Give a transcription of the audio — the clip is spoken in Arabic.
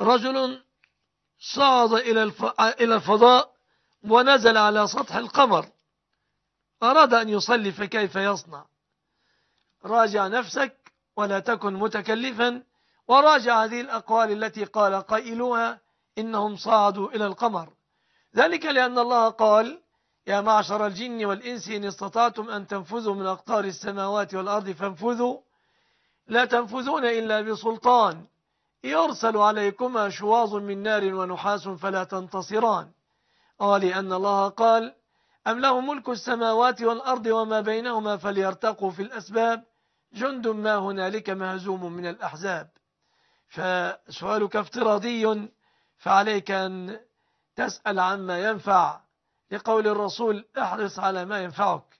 رجل صعد إلى الفضاء ونزل على سطح القمر أراد أن يصلي فكيف يصنع راجع نفسك ولا تكن متكلفا وراجع هذه الأقوال التي قال قائلوها إنهم صعدوا إلى القمر ذلك لأن الله قال يا معشر الجن والإنس إن استطعتم أن تنفذوا من أقطار السماوات والأرض فانفذوا لا تنفذون إلا بسلطان يرسل عليكما شواظ من نار ونحاس فلا تنتصران قال أن الله قال أم له ملك السماوات والأرض وما بينهما فليرتقوا في الأسباب جند ما هنالك مهزوم من الأحزاب فسؤالك افتراضي فعليك أن تسأل عما ينفع لقول الرسول احرص على ما ينفعك